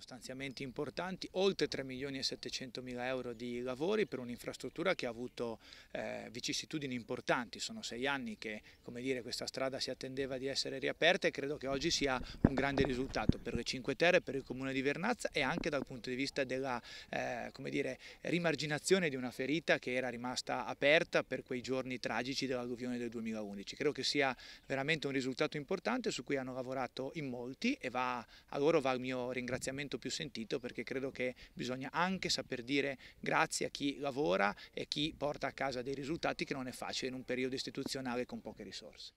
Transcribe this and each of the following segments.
stanziamenti importanti, oltre 3 milioni e 700 mila euro di lavori per un'infrastruttura che ha avuto eh, vicissitudini importanti, sono sei anni che come dire, questa strada si attendeva di essere riaperta e credo che oggi sia un grande risultato per le Cinque Terre, per il Comune di Vernazza e anche dal punto di vista della eh, dire, rimarginazione di una ferita che era rimasta aperta per quei giorni tragici dell'alluvione del 2011. Credo che sia veramente un risultato importante su cui hanno lavorato in molti e va, a loro va il mio ringraziamento ringraziamento più sentito perché credo che bisogna anche saper dire grazie a chi lavora e chi porta a casa dei risultati che non è facile in un periodo istituzionale con poche risorse.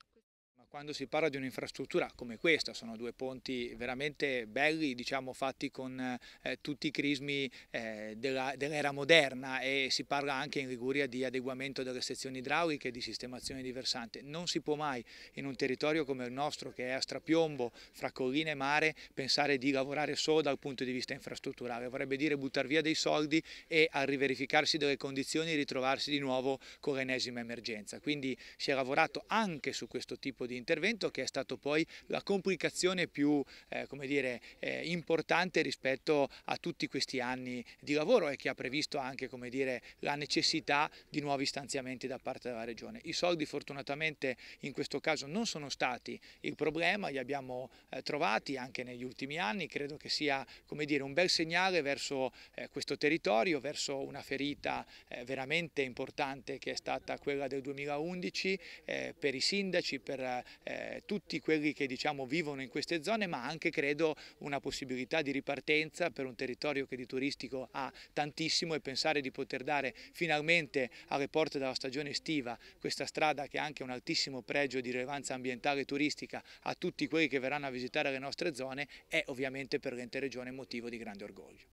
Quando si parla di un'infrastruttura come questa, sono due ponti veramente belli, diciamo fatti con eh, tutti i crismi eh, dell'era dell moderna e si parla anche in Liguria di adeguamento delle sezioni idrauliche, di sistemazione di versante. Non si può mai in un territorio come il nostro che è a strapiombo fra colline e mare pensare di lavorare solo dal punto di vista infrastrutturale, vorrebbe dire buttare via dei soldi e al riverificarsi delle condizioni ritrovarsi di nuovo con l'ennesima emergenza. Quindi si è lavorato anche su questo tipo di intervento che è stato poi la complicazione più eh, dire, eh, importante rispetto a tutti questi anni di lavoro e che ha previsto anche dire, la necessità di nuovi stanziamenti da parte della Regione. I soldi fortunatamente in questo caso non sono stati il problema, li abbiamo eh, trovati anche negli ultimi anni, credo che sia dire, un bel segnale verso eh, questo territorio, verso una ferita eh, veramente importante che è stata quella del 2011 eh, per i sindaci, per eh, tutti quelli che diciamo, vivono in queste zone, ma anche credo una possibilità di ripartenza per un territorio che di turistico ha tantissimo e pensare di poter dare finalmente alle porte della stagione estiva questa strada che ha anche un altissimo pregio di rilevanza ambientale e turistica a tutti quelli che verranno a visitare le nostre zone è ovviamente per l'ente regione motivo di grande orgoglio.